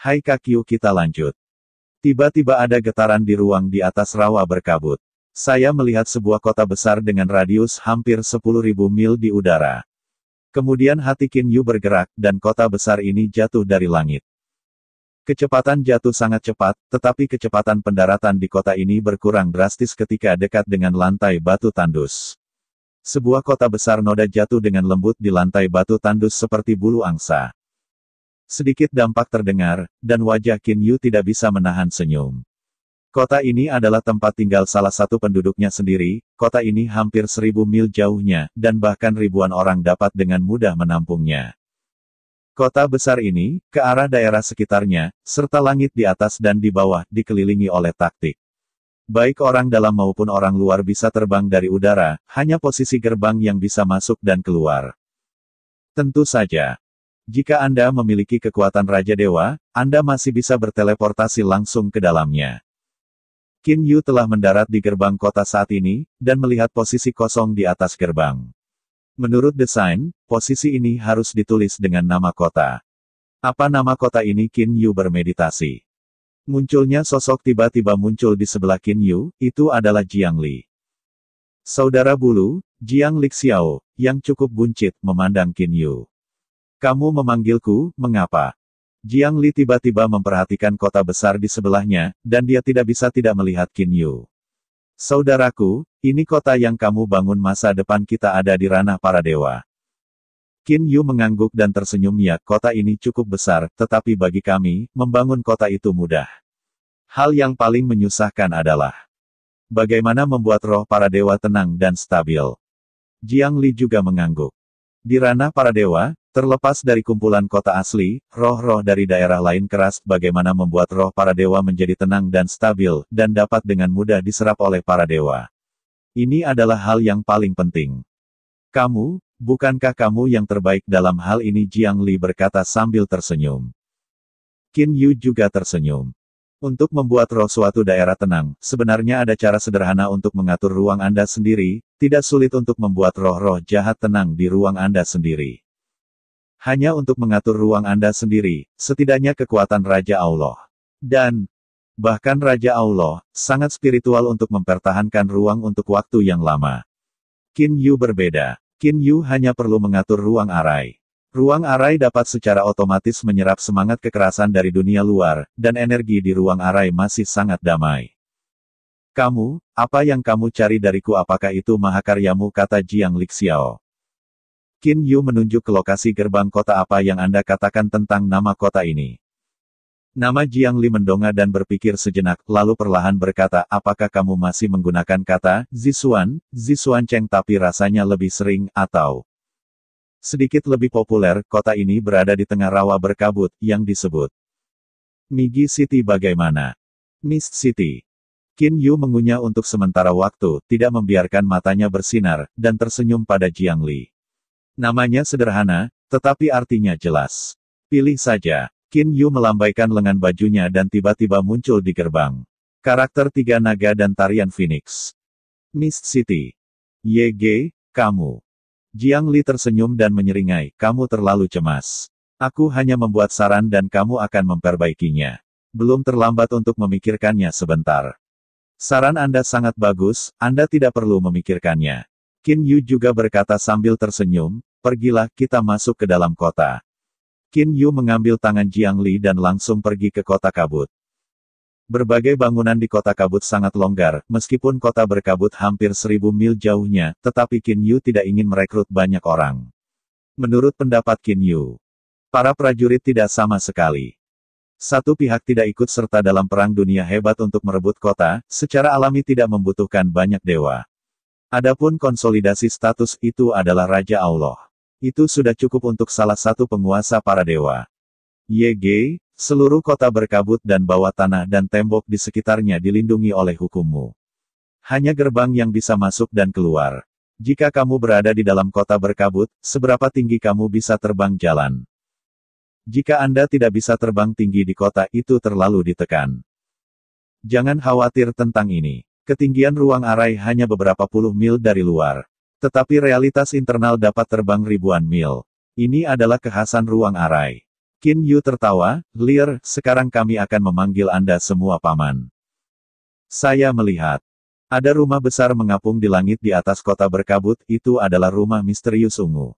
Hai Kakyu kita lanjut. Tiba-tiba ada getaran di ruang di atas rawa berkabut. Saya melihat sebuah kota besar dengan radius hampir 10.000 mil di udara. Kemudian hati Kinyu bergerak, dan kota besar ini jatuh dari langit. Kecepatan jatuh sangat cepat, tetapi kecepatan pendaratan di kota ini berkurang drastis ketika dekat dengan lantai batu tandus. Sebuah kota besar noda jatuh dengan lembut di lantai batu tandus seperti bulu angsa. Sedikit dampak terdengar, dan wajah Qin Yu tidak bisa menahan senyum. Kota ini adalah tempat tinggal salah satu penduduknya sendiri, kota ini hampir seribu mil jauhnya, dan bahkan ribuan orang dapat dengan mudah menampungnya. Kota besar ini, ke arah daerah sekitarnya, serta langit di atas dan di bawah, dikelilingi oleh taktik. Baik orang dalam maupun orang luar bisa terbang dari udara, hanya posisi gerbang yang bisa masuk dan keluar. Tentu saja, jika Anda memiliki kekuatan Raja Dewa, Anda masih bisa berteleportasi langsung ke dalamnya. Qin Yu telah mendarat di gerbang kota saat ini, dan melihat posisi kosong di atas gerbang. Menurut desain, posisi ini harus ditulis dengan nama kota. Apa nama kota ini Qin Yu bermeditasi? Munculnya sosok tiba-tiba muncul di sebelah Qin Yu, itu adalah Jiang Li. Saudara bulu, Jiang Li Xiao, yang cukup buncit, memandang Qin Yu. Kamu memanggilku, mengapa? Jiang Li tiba-tiba memperhatikan kota besar di sebelahnya, dan dia tidak bisa tidak melihat Qin Yu. Saudaraku, ini kota yang kamu bangun masa depan kita ada di ranah para dewa. Qin Yu mengangguk dan tersenyum ya, kota ini cukup besar, tetapi bagi kami, membangun kota itu mudah. Hal yang paling menyusahkan adalah bagaimana membuat roh para dewa tenang dan stabil. Jiang Li juga mengangguk. Di ranah para dewa, terlepas dari kumpulan kota asli, roh-roh dari daerah lain keras bagaimana membuat roh para dewa menjadi tenang dan stabil, dan dapat dengan mudah diserap oleh para dewa. Ini adalah hal yang paling penting. Kamu, bukankah kamu yang terbaik dalam hal ini Jiang Li berkata sambil tersenyum. Qin Yu juga tersenyum. Untuk membuat roh suatu daerah tenang, sebenarnya ada cara sederhana untuk mengatur ruang Anda sendiri, tidak sulit untuk membuat roh-roh jahat tenang di ruang Anda sendiri. Hanya untuk mengatur ruang Anda sendiri, setidaknya kekuatan Raja Allah. Dan, bahkan Raja Allah, sangat spiritual untuk mempertahankan ruang untuk waktu yang lama. Kin Yu berbeda. Kin Yu hanya perlu mengatur ruang arai. Ruang arai dapat secara otomatis menyerap semangat kekerasan dari dunia luar, dan energi di ruang arai masih sangat damai. Kamu, apa yang kamu cari dariku apakah itu mahakaryamu kata Jiang Lixiao. Qin Yu menunjuk ke lokasi gerbang kota apa yang Anda katakan tentang nama kota ini. Nama Jiang Li mendonga dan berpikir sejenak, lalu perlahan berkata, apakah kamu masih menggunakan kata, Zisuan, Zisuan Cheng tapi rasanya lebih sering, atau, Sedikit lebih populer, kota ini berada di tengah rawa berkabut, yang disebut Migi City bagaimana? Mist City. Qin Yu mengunyah untuk sementara waktu, tidak membiarkan matanya bersinar, dan tersenyum pada Jiang Li. Namanya sederhana, tetapi artinya jelas. Pilih saja. Qin Yu melambaikan lengan bajunya dan tiba-tiba muncul di gerbang. Karakter tiga naga dan tarian Phoenix. Mist City. Ye Ge, kamu. Jiang Li tersenyum dan menyeringai, kamu terlalu cemas. Aku hanya membuat saran dan kamu akan memperbaikinya. Belum terlambat untuk memikirkannya sebentar. Saran Anda sangat bagus, Anda tidak perlu memikirkannya. Qin Yu juga berkata sambil tersenyum, pergilah kita masuk ke dalam kota. Qin Yu mengambil tangan Jiang Li dan langsung pergi ke kota kabut. Berbagai bangunan di kota kabut sangat longgar, meskipun kota berkabut hampir seribu mil jauhnya, tetapi Qin Yu tidak ingin merekrut banyak orang. Menurut pendapat Qin Yu, para prajurit tidak sama sekali. Satu pihak tidak ikut serta dalam perang dunia hebat untuk merebut kota, secara alami tidak membutuhkan banyak dewa. Adapun konsolidasi status itu adalah Raja Allah. Itu sudah cukup untuk salah satu penguasa para dewa. YG, Seluruh kota berkabut dan bawah tanah dan tembok di sekitarnya dilindungi oleh hukummu. Hanya gerbang yang bisa masuk dan keluar. Jika kamu berada di dalam kota berkabut, seberapa tinggi kamu bisa terbang jalan? Jika Anda tidak bisa terbang tinggi di kota itu terlalu ditekan. Jangan khawatir tentang ini. Ketinggian ruang arai hanya beberapa puluh mil dari luar. Tetapi realitas internal dapat terbang ribuan mil. Ini adalah kekhasan ruang arai. Qin Yu tertawa, Lier, sekarang kami akan memanggil Anda semua paman. Saya melihat. Ada rumah besar mengapung di langit di atas kota berkabut, itu adalah rumah misterius ungu.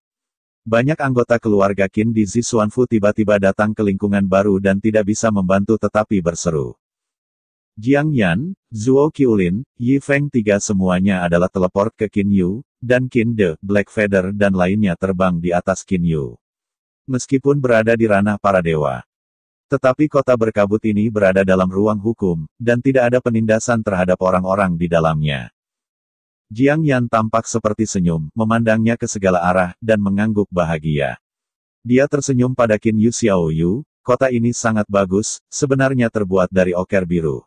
Banyak anggota keluarga Qin di Zisuanfu tiba-tiba datang ke lingkungan baru dan tidak bisa membantu tetapi berseru. Jiang Yan, Zhuo Qiulin, Yi Feng tiga semuanya adalah teleport ke Qin Yu, dan Qin De, Black Feather dan lainnya terbang di atas Qin Yu meskipun berada di ranah para dewa. Tetapi kota berkabut ini berada dalam ruang hukum, dan tidak ada penindasan terhadap orang-orang di dalamnya. Jiang Yan tampak seperti senyum, memandangnya ke segala arah, dan mengangguk bahagia. Dia tersenyum pada Qin Yu Xiaoyu, kota ini sangat bagus, sebenarnya terbuat dari oker biru.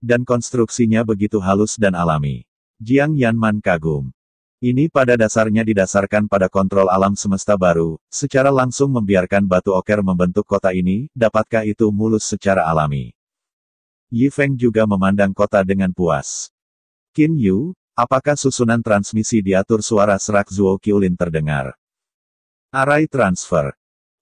Dan konstruksinya begitu halus dan alami. Jiang Yan man kagum. Ini pada dasarnya didasarkan pada kontrol alam semesta baru, secara langsung membiarkan batu oker membentuk kota ini, dapatkah itu mulus secara alami? Yi Feng juga memandang kota dengan puas. Qin Yu, apakah susunan transmisi diatur suara serak Zuo Qiulin terdengar? Arai transfer.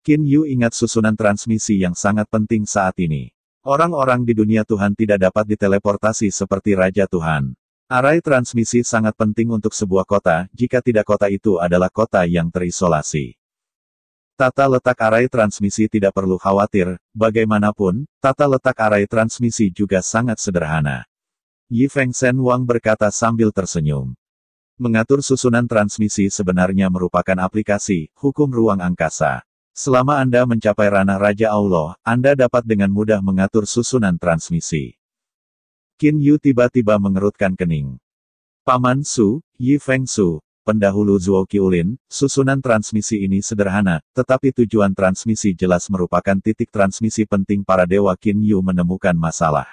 Qin Yu ingat susunan transmisi yang sangat penting saat ini. Orang-orang di dunia Tuhan tidak dapat diteleportasi seperti Raja Tuhan. Array transmisi sangat penting untuk sebuah kota, jika tidak kota itu adalah kota yang terisolasi. Tata letak array transmisi tidak perlu khawatir, bagaimanapun, tata letak array transmisi juga sangat sederhana. Yi Feng Shen Wang berkata sambil tersenyum. Mengatur susunan transmisi sebenarnya merupakan aplikasi, hukum ruang angkasa. Selama Anda mencapai ranah Raja Allah, Anda dapat dengan mudah mengatur susunan transmisi. Qin Yu tiba-tiba mengerutkan kening. Paman Su, Yi Feng Su, pendahulu Zuo Qiulin, susunan transmisi ini sederhana, tetapi tujuan transmisi jelas merupakan titik transmisi penting para dewa Qin Yu menemukan masalah.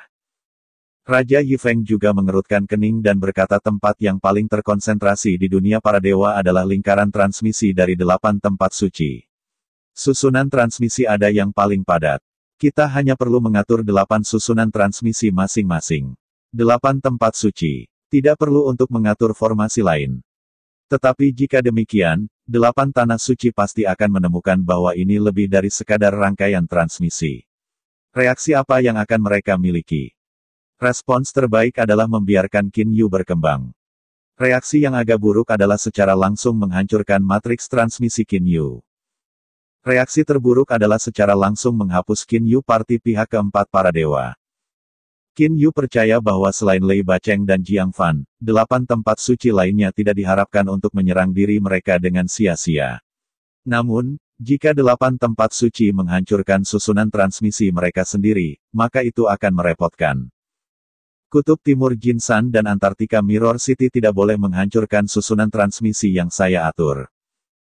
Raja Yi Feng juga mengerutkan kening dan berkata tempat yang paling terkonsentrasi di dunia para dewa adalah lingkaran transmisi dari delapan tempat suci. Susunan transmisi ada yang paling padat. Kita hanya perlu mengatur delapan susunan transmisi masing-masing. Delapan tempat suci. Tidak perlu untuk mengatur formasi lain. Tetapi jika demikian, delapan tanah suci pasti akan menemukan bahwa ini lebih dari sekadar rangkaian transmisi. Reaksi apa yang akan mereka miliki? Respons terbaik adalah membiarkan Qin Yu berkembang. Reaksi yang agak buruk adalah secara langsung menghancurkan matriks transmisi Qin Yu. Reaksi terburuk adalah secara langsung menghapus Qin Yu Parti pihak keempat para dewa. Qin Yu percaya bahwa selain Lei Bacheng dan Jiang Fan, delapan tempat suci lainnya tidak diharapkan untuk menyerang diri mereka dengan sia-sia. Namun, jika delapan tempat suci menghancurkan susunan transmisi mereka sendiri, maka itu akan merepotkan. Kutub Timur Jinsan dan Antartika Mirror City tidak boleh menghancurkan susunan transmisi yang saya atur.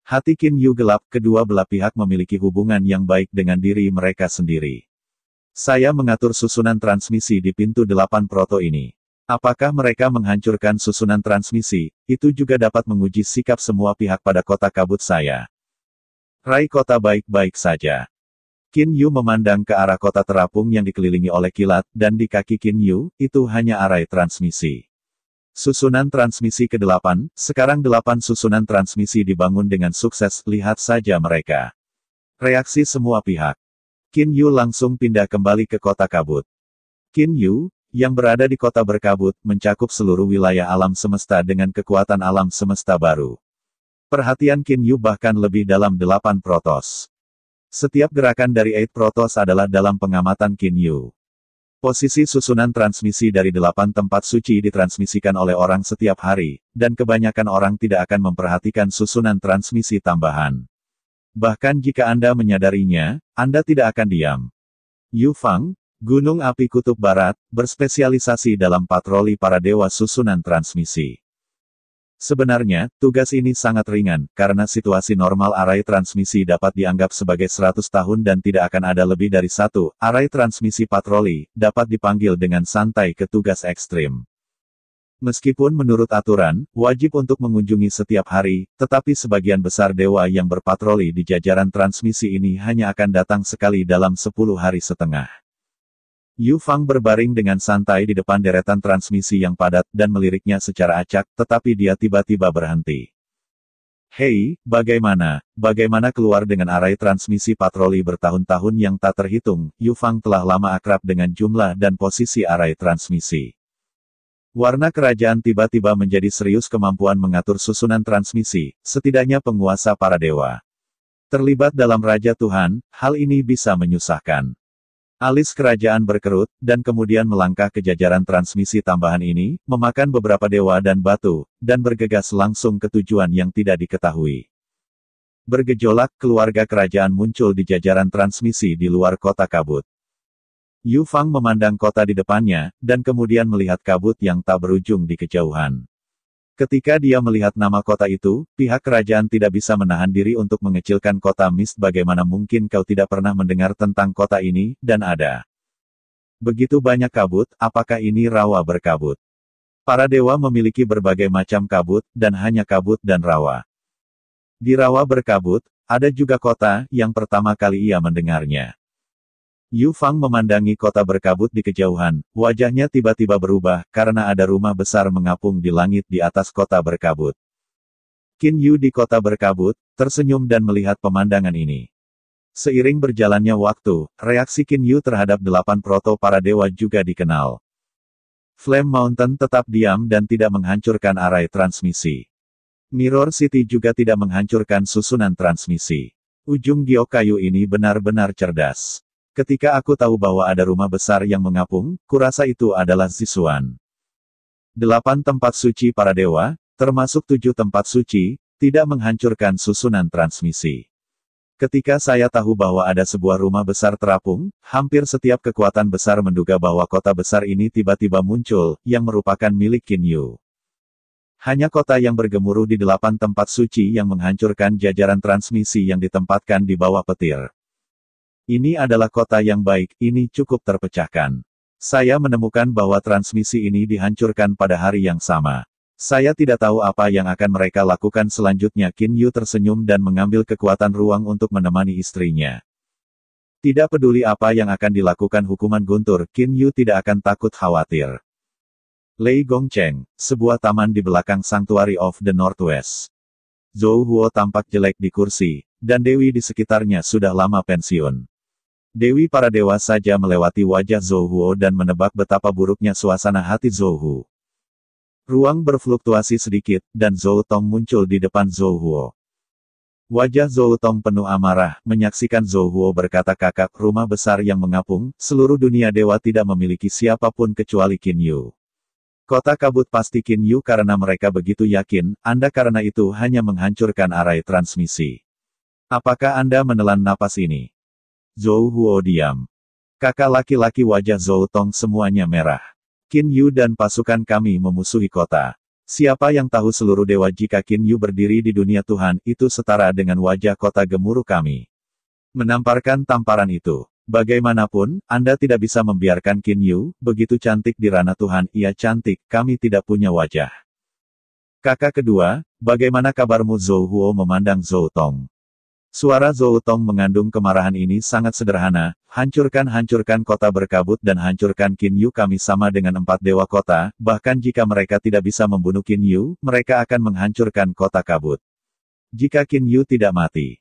Hati Kin Yu gelap, kedua belah pihak memiliki hubungan yang baik dengan diri mereka sendiri. Saya mengatur susunan transmisi di pintu delapan proto ini. Apakah mereka menghancurkan susunan transmisi, itu juga dapat menguji sikap semua pihak pada kota kabut saya. Rai kota baik-baik saja. Kin Yu memandang ke arah kota terapung yang dikelilingi oleh kilat, dan di kaki Kin Yu, itu hanya arai transmisi. Susunan transmisi ke-8, sekarang 8 susunan transmisi dibangun dengan sukses, lihat saja mereka. Reaksi semua pihak. Qin Yu langsung pindah kembali ke kota kabut. Qin Yu, yang berada di kota berkabut, mencakup seluruh wilayah alam semesta dengan kekuatan alam semesta baru. Perhatian Qin Yu bahkan lebih dalam 8 protos. Setiap gerakan dari 8 protos adalah dalam pengamatan Qin Yu. Posisi susunan transmisi dari delapan tempat suci ditransmisikan oleh orang setiap hari, dan kebanyakan orang tidak akan memperhatikan susunan transmisi tambahan. Bahkan jika Anda menyadarinya, Anda tidak akan diam. Yu Fang, Gunung Api Kutub Barat, berspesialisasi dalam patroli para dewa susunan transmisi. Sebenarnya, tugas ini sangat ringan, karena situasi normal arai transmisi dapat dianggap sebagai 100 tahun dan tidak akan ada lebih dari satu. Arai transmisi patroli, dapat dipanggil dengan santai ke tugas ekstrim. Meskipun menurut aturan, wajib untuk mengunjungi setiap hari, tetapi sebagian besar dewa yang berpatroli di jajaran transmisi ini hanya akan datang sekali dalam 10 hari setengah. Yu Fang berbaring dengan santai di depan deretan transmisi yang padat dan meliriknya secara acak, tetapi dia tiba-tiba berhenti. Hei, bagaimana? Bagaimana keluar dengan arai transmisi patroli bertahun-tahun yang tak terhitung? Yu Fang telah lama akrab dengan jumlah dan posisi arai transmisi. Warna kerajaan tiba-tiba menjadi serius kemampuan mengatur susunan transmisi, setidaknya penguasa para dewa. Terlibat dalam Raja Tuhan, hal ini bisa menyusahkan. Alis kerajaan berkerut, dan kemudian melangkah ke jajaran transmisi tambahan ini, memakan beberapa dewa dan batu, dan bergegas langsung ke tujuan yang tidak diketahui. Bergejolak, keluarga kerajaan muncul di jajaran transmisi di luar kota kabut. Yu Fang memandang kota di depannya, dan kemudian melihat kabut yang tak berujung di kejauhan. Ketika dia melihat nama kota itu, pihak kerajaan tidak bisa menahan diri untuk mengecilkan kota Mist bagaimana mungkin kau tidak pernah mendengar tentang kota ini, dan ada. Begitu banyak kabut, apakah ini rawa berkabut? Para dewa memiliki berbagai macam kabut, dan hanya kabut dan rawa. Di rawa berkabut, ada juga kota, yang pertama kali ia mendengarnya. Yu Fang memandangi kota berkabut di kejauhan, wajahnya tiba-tiba berubah, karena ada rumah besar mengapung di langit di atas kota berkabut. Qin Yu di kota berkabut, tersenyum dan melihat pemandangan ini. Seiring berjalannya waktu, reaksi Qin Yu terhadap delapan proto para dewa juga dikenal. Flame Mountain tetap diam dan tidak menghancurkan arai transmisi. Mirror City juga tidak menghancurkan susunan transmisi. Ujung kayu ini benar-benar cerdas. Ketika aku tahu bahwa ada rumah besar yang mengapung, kurasa itu adalah Zisuan. Delapan tempat suci para dewa, termasuk tujuh tempat suci, tidak menghancurkan susunan transmisi. Ketika saya tahu bahwa ada sebuah rumah besar terapung, hampir setiap kekuatan besar menduga bahwa kota besar ini tiba-tiba muncul, yang merupakan milik Kinyu. Hanya kota yang bergemuruh di delapan tempat suci yang menghancurkan jajaran transmisi yang ditempatkan di bawah petir. Ini adalah kota yang baik, ini cukup terpecahkan. Saya menemukan bahwa transmisi ini dihancurkan pada hari yang sama. Saya tidak tahu apa yang akan mereka lakukan selanjutnya. Qin Yu tersenyum dan mengambil kekuatan ruang untuk menemani istrinya. Tidak peduli apa yang akan dilakukan hukuman guntur, Qin Yu tidak akan takut khawatir. Lei Gongcheng, sebuah taman di belakang Sanctuary of the Northwest. Zhou Huo tampak jelek di kursi, dan Dewi di sekitarnya sudah lama pensiun. Dewi para dewa saja melewati wajah Zouhuo dan menebak betapa buruknya suasana hati Zouhu. Ruang berfluktuasi sedikit, dan Zhou Tong muncul di depan Zouhuo. Wajah Zhou Tong penuh amarah, menyaksikan Zouhuo berkata kakak rumah besar yang mengapung, seluruh dunia dewa tidak memiliki siapapun kecuali Qin Yu. Kota kabut pasti Qin Yu karena mereka begitu yakin, Anda karena itu hanya menghancurkan arai transmisi. Apakah Anda menelan napas ini? Zhou Huo diam. Kakak laki-laki wajah Zhou Tong semuanya merah. Qin Yu dan pasukan kami memusuhi kota. Siapa yang tahu seluruh dewa jika Qin Yu berdiri di dunia Tuhan itu setara dengan wajah kota gemuruh kami. Menamparkan tamparan itu. Bagaimanapun, Anda tidak bisa membiarkan Qin Yu, begitu cantik di ranah Tuhan ia cantik, kami tidak punya wajah. Kakak kedua, bagaimana kabarmu Zhou Huo memandang Zhou Tong? Suara Zhou Tong mengandung kemarahan ini sangat sederhana, hancurkan-hancurkan kota berkabut dan hancurkan Qin Yu kami sama dengan empat dewa kota, bahkan jika mereka tidak bisa membunuh Qin Yu, mereka akan menghancurkan kota kabut. Jika Qin Yu tidak mati.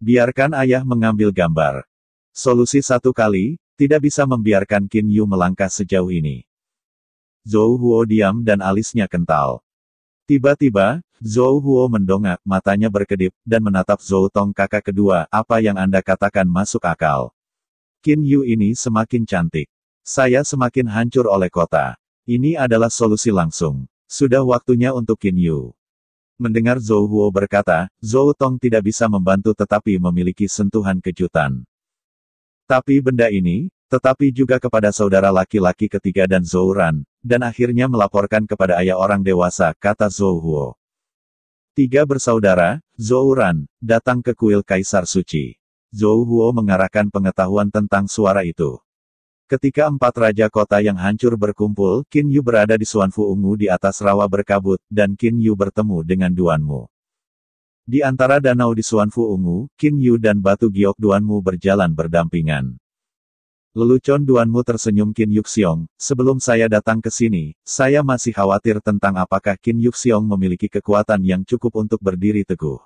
Biarkan ayah mengambil gambar. Solusi satu kali, tidak bisa membiarkan Qin Yu melangkah sejauh ini. Zhou Huo diam dan alisnya kental. Tiba-tiba, Zhou Huo mendongak, matanya berkedip, dan menatap Zhou Tong kakak kedua, apa yang Anda katakan masuk akal. Qin Yu ini semakin cantik. Saya semakin hancur oleh kota. Ini adalah solusi langsung. Sudah waktunya untuk Qin Yu. Mendengar Zhou Huo berkata, Zhou Tong tidak bisa membantu tetapi memiliki sentuhan kejutan. Tapi benda ini, tetapi juga kepada saudara laki-laki ketiga dan Zouran, dan akhirnya melaporkan kepada ayah orang dewasa, kata Zouhuo. Tiga bersaudara, Zouran, datang ke kuil Kaisar Suci. Zouhuo mengarahkan pengetahuan tentang suara itu. Ketika empat raja kota yang hancur berkumpul, Qin Yu berada di Suanfu Ungu di atas rawa berkabut, dan Qin Yu bertemu dengan Duanmu. Di antara danau di Suanfu Ungu, Qin Yu dan Batu Giok Duanmu berjalan berdampingan. Lelucon Duanmu tersenyum Qin Yuxiong, sebelum saya datang ke sini, saya masih khawatir tentang apakah Qin Yuxiong memiliki kekuatan yang cukup untuk berdiri teguh.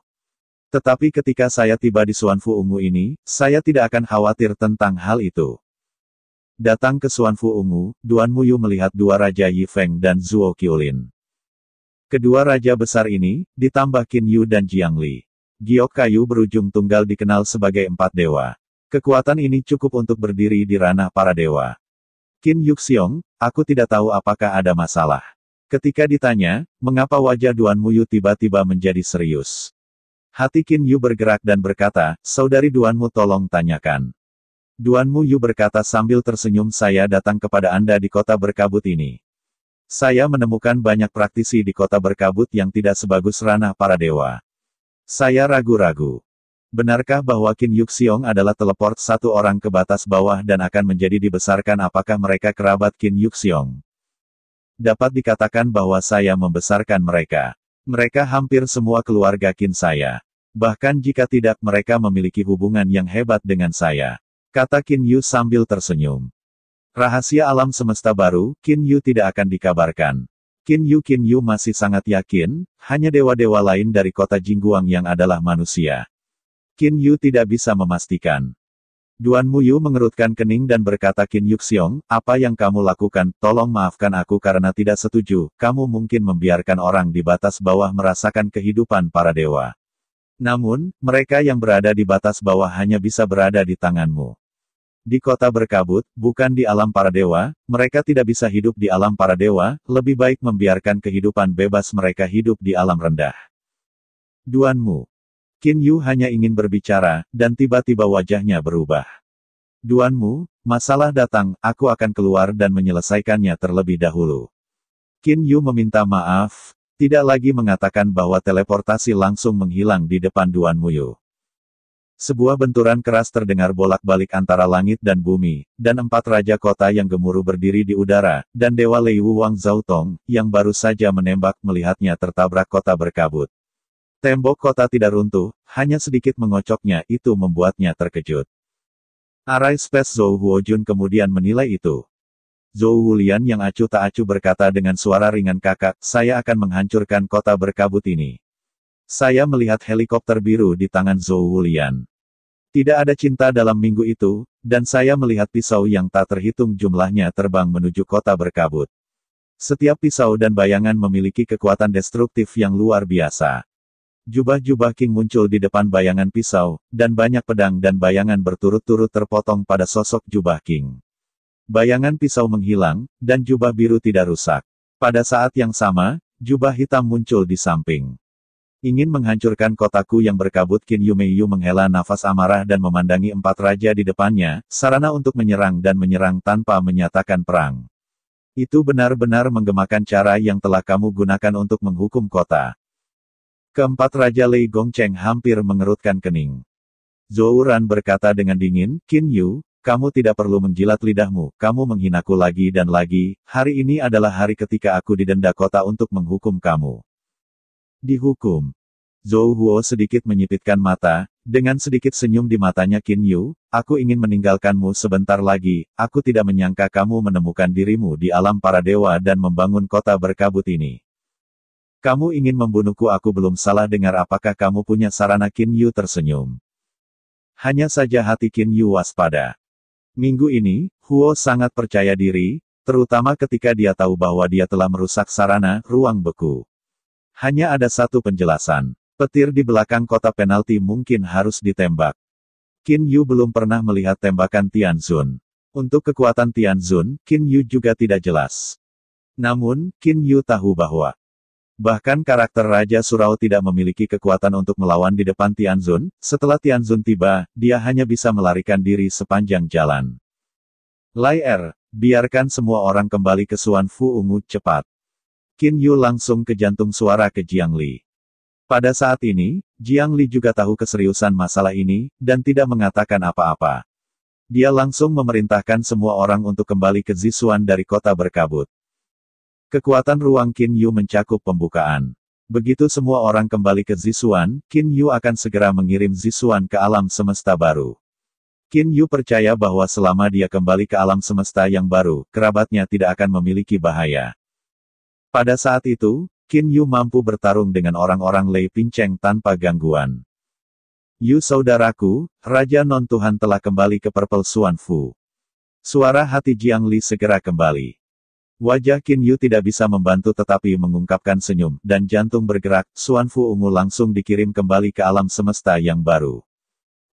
Tetapi ketika saya tiba di Suanfu Ungu ini, saya tidak akan khawatir tentang hal itu. Datang ke Suanfu Ungu, Duan Muyu melihat dua Raja Yifeng dan Zuo Qiulin. Kedua raja besar ini, ditambah Qin Yu dan Jiang Li. Giok Kayu berujung tunggal dikenal sebagai empat dewa. Kekuatan ini cukup untuk berdiri di ranah para dewa. Qin Yuxiong, aku tidak tahu apakah ada masalah. Ketika ditanya, mengapa wajah Duan Muyu tiba-tiba menjadi serius? Hati Qin Yu bergerak dan berkata, Saudari Duan Mu tolong tanyakan. Duan Muyu berkata sambil tersenyum saya datang kepada Anda di kota berkabut ini. Saya menemukan banyak praktisi di kota berkabut yang tidak sebagus ranah para dewa. Saya ragu-ragu. Benarkah bahwa Kin Qin Yuxiong adalah teleport satu orang ke batas bawah dan akan menjadi dibesarkan apakah mereka kerabat Kin Qin Yuxiong? Dapat dikatakan bahwa saya membesarkan mereka. Mereka hampir semua keluarga Kin saya. Bahkan jika tidak mereka memiliki hubungan yang hebat dengan saya. Kata Kin Yu sambil tersenyum. Rahasia alam semesta baru, Kin Yu tidak akan dikabarkan. Kin Yu Kin Yu masih sangat yakin, hanya dewa-dewa lain dari kota Jingguang yang adalah manusia. Qin Yu tidak bisa memastikan. Duan Muyu mengerutkan kening dan berkata Qin Yuxiong, apa yang kamu lakukan, tolong maafkan aku karena tidak setuju, kamu mungkin membiarkan orang di batas bawah merasakan kehidupan para dewa. Namun, mereka yang berada di batas bawah hanya bisa berada di tanganmu. Di kota berkabut, bukan di alam para dewa, mereka tidak bisa hidup di alam para dewa, lebih baik membiarkan kehidupan bebas mereka hidup di alam rendah. Duanmu, Kin Yu hanya ingin berbicara, dan tiba-tiba wajahnya berubah. Duanmu, masalah datang, aku akan keluar dan menyelesaikannya terlebih dahulu. Kin Yu meminta maaf, tidak lagi mengatakan bahwa teleportasi langsung menghilang di depan Duan Muyu. Sebuah benturan keras terdengar bolak-balik antara langit dan bumi, dan empat raja kota yang gemuruh berdiri di udara, dan Dewa Lei Wu Wang Zautong, yang baru saja menembak melihatnya tertabrak kota berkabut. Tembok kota tidak runtuh, hanya sedikit mengocoknya itu membuatnya terkejut. Arai Space Zhou Huojun kemudian menilai itu. Zhou Wulian yang acuh tak acuh berkata dengan suara ringan kakak, saya akan menghancurkan kota berkabut ini. Saya melihat helikopter biru di tangan Zhou Wulian. Tidak ada cinta dalam minggu itu, dan saya melihat pisau yang tak terhitung jumlahnya terbang menuju kota berkabut. Setiap pisau dan bayangan memiliki kekuatan destruktif yang luar biasa. Jubah-jubah King muncul di depan bayangan pisau, dan banyak pedang dan bayangan berturut-turut terpotong pada sosok jubah King. Bayangan pisau menghilang, dan jubah biru tidak rusak. Pada saat yang sama, jubah hitam muncul di samping. Ingin menghancurkan kotaku yang berkabut Qin Yu menghela nafas amarah dan memandangi empat raja di depannya, sarana untuk menyerang dan menyerang tanpa menyatakan perang. Itu benar-benar menggemakan cara yang telah kamu gunakan untuk menghukum kota. Keempat Raja Lei Gongcheng hampir mengerutkan kening. Zhou Ran berkata dengan dingin, Qin Yu, kamu tidak perlu menjilat lidahmu, kamu menghinaku lagi dan lagi, hari ini adalah hari ketika aku didenda kota untuk menghukum kamu. Dihukum. Zhou Huo sedikit menyipitkan mata, dengan sedikit senyum di matanya Qin Yu, aku ingin meninggalkanmu sebentar lagi, aku tidak menyangka kamu menemukan dirimu di alam para dewa dan membangun kota berkabut ini. Kamu ingin membunuhku aku belum salah dengar apakah kamu punya sarana Kin Yu tersenyum. Hanya saja hati Kin Yu waspada. Minggu ini, Huo sangat percaya diri, terutama ketika dia tahu bahwa dia telah merusak sarana ruang beku. Hanya ada satu penjelasan. Petir di belakang kota penalti mungkin harus ditembak. Kin Yu belum pernah melihat tembakan Tian Tianzun. Untuk kekuatan Tian Tianzun, Kin Yu juga tidak jelas. Namun, Kin Yu tahu bahwa Bahkan karakter Raja Surau tidak memiliki kekuatan untuk melawan di depan Tianzun, setelah Tianzun tiba, dia hanya bisa melarikan diri sepanjang jalan. Lai Er, biarkan semua orang kembali ke Suan Fu Ungu cepat. Qin Yu langsung ke jantung suara ke Jiang Li. Pada saat ini, Jiang Li juga tahu keseriusan masalah ini, dan tidak mengatakan apa-apa. Dia langsung memerintahkan semua orang untuk kembali ke Zisuan dari kota berkabut. Kekuatan ruang Qin Yu mencakup pembukaan. Begitu semua orang kembali ke Zisuan, Qin Yu akan segera mengirim Zisuan ke alam semesta baru. Qin Yu percaya bahwa selama dia kembali ke alam semesta yang baru, kerabatnya tidak akan memiliki bahaya. Pada saat itu, Qin Yu mampu bertarung dengan orang-orang Lei Pinceng tanpa gangguan. Yu saudaraku, Raja Non-Tuhan telah kembali ke Purple Suan Fu. Suara hati Jiang Li segera kembali. Wajah Qin Yu tidak bisa membantu tetapi mengungkapkan senyum, dan jantung bergerak, Suan Fu Ungu langsung dikirim kembali ke alam semesta yang baru.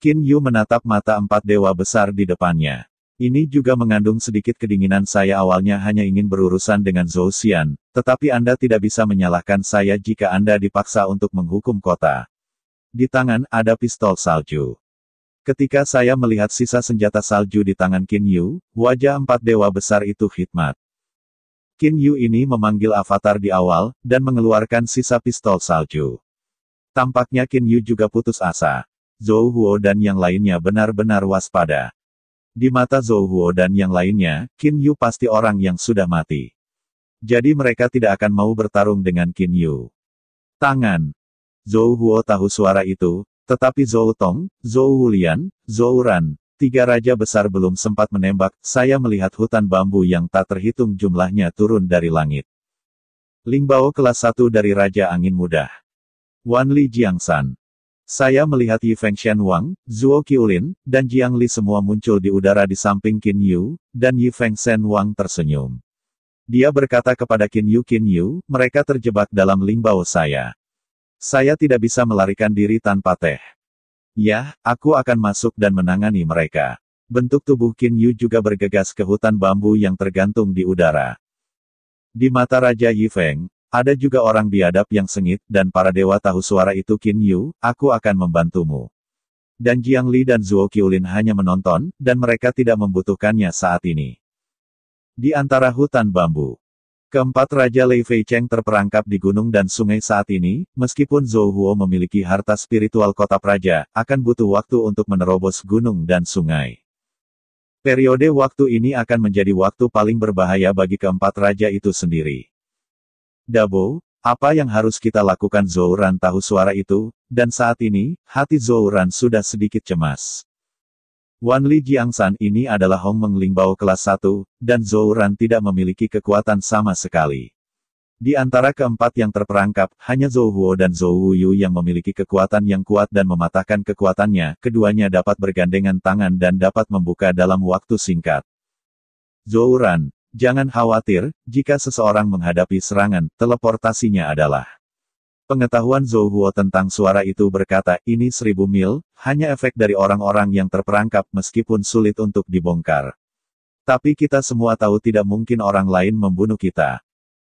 Qin Yu menatap mata empat dewa besar di depannya. Ini juga mengandung sedikit kedinginan saya awalnya hanya ingin berurusan dengan Zhou Xian, tetapi Anda tidak bisa menyalahkan saya jika Anda dipaksa untuk menghukum kota. Di tangan, ada pistol salju. Ketika saya melihat sisa senjata salju di tangan Qin Yu, wajah empat dewa besar itu khidmat. Qin Yu ini memanggil avatar di awal, dan mengeluarkan sisa pistol salju. Tampaknya Qin Yu juga putus asa. Zhou Huo dan yang lainnya benar-benar waspada. Di mata Zhou Huo dan yang lainnya, Qin Yu pasti orang yang sudah mati. Jadi mereka tidak akan mau bertarung dengan Qin Yu. Tangan. Zhou Huo tahu suara itu, tetapi Zhou Tong, Zhou Wulian, Zhou Ran, Tiga raja besar belum sempat menembak, saya melihat hutan bambu yang tak terhitung jumlahnya turun dari langit. Lingbao kelas satu dari Raja Angin Mudah. Wanli San. Saya melihat Yi Feng Shen Wang, Zhuo Qiulin, dan Jiang Li semua muncul di udara di samping Qin Yu, dan Yi Feng Shen Wang tersenyum. Dia berkata kepada Qin Yu Qin Yu, mereka terjebak dalam lingbao saya. Saya tidak bisa melarikan diri tanpa teh. Ya, aku akan masuk dan menangani mereka. Bentuk tubuh Qin Yu juga bergegas ke hutan bambu yang tergantung di udara. Di mata Raja Yifeng, ada juga orang biadab yang sengit, dan para dewa tahu suara itu Qin Yu, aku akan membantumu. Dan Jiang Li dan Zuo Qiulin hanya menonton, dan mereka tidak membutuhkannya saat ini. Di antara hutan bambu, Keempat Raja Lei Fei Cheng terperangkap di gunung dan sungai saat ini, meskipun Zhou Huo memiliki harta spiritual kota Praja, akan butuh waktu untuk menerobos gunung dan sungai. Periode waktu ini akan menjadi waktu paling berbahaya bagi keempat raja itu sendiri. Dabo, apa yang harus kita lakukan Zhou Ran tahu suara itu, dan saat ini, hati Zhou Ran sudah sedikit cemas. Wan Li Jiangsan ini adalah Hong Menglingbao kelas 1, dan Zhou Ran tidak memiliki kekuatan sama sekali. Di antara keempat yang terperangkap, hanya Zhou Huo dan Zhou Yu yang memiliki kekuatan yang kuat dan mematahkan kekuatannya, keduanya dapat bergandengan tangan dan dapat membuka dalam waktu singkat. Zhou Ran, jangan khawatir, jika seseorang menghadapi serangan, teleportasinya adalah Pengetahuan Zhou Huo tentang suara itu berkata, ini seribu mil, hanya efek dari orang-orang yang terperangkap meskipun sulit untuk dibongkar. Tapi kita semua tahu tidak mungkin orang lain membunuh kita.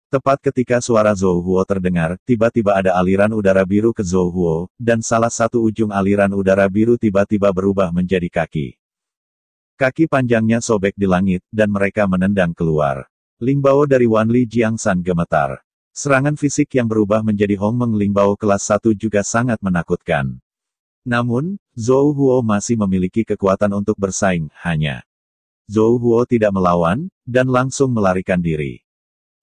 Tepat ketika suara Zhou Huo terdengar, tiba-tiba ada aliran udara biru ke Zhou Huo, dan salah satu ujung aliran udara biru tiba-tiba berubah menjadi kaki. Kaki panjangnya sobek di langit, dan mereka menendang keluar. Lingbao dari Wanli Jiangsan gemetar. Serangan fisik yang berubah menjadi Hong Menglimbao kelas 1 juga sangat menakutkan. Namun, Zhou Huo masih memiliki kekuatan untuk bersaing, hanya Zhou Huo tidak melawan, dan langsung melarikan diri.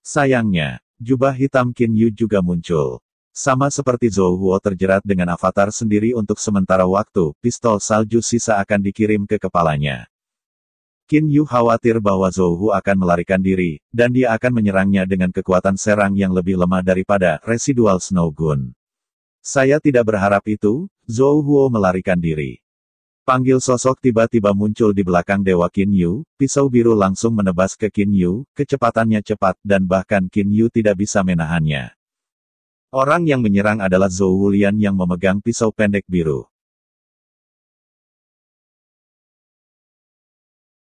Sayangnya, jubah hitam Qin Yu juga muncul. Sama seperti Zhou Huo terjerat dengan avatar sendiri untuk sementara waktu, pistol salju sisa akan dikirim ke kepalanya. Qin Yu khawatir bahwa Zhou Hu akan melarikan diri, dan dia akan menyerangnya dengan kekuatan serang yang lebih lemah daripada residual Snow Gun. Saya tidak berharap itu, Zhou Huo melarikan diri. Panggil sosok tiba-tiba muncul di belakang Dewa Qin Yu, pisau biru langsung menebas ke Qin Yu, kecepatannya cepat dan bahkan Qin Yu tidak bisa menahannya. Orang yang menyerang adalah Zhou Wulian yang memegang pisau pendek biru.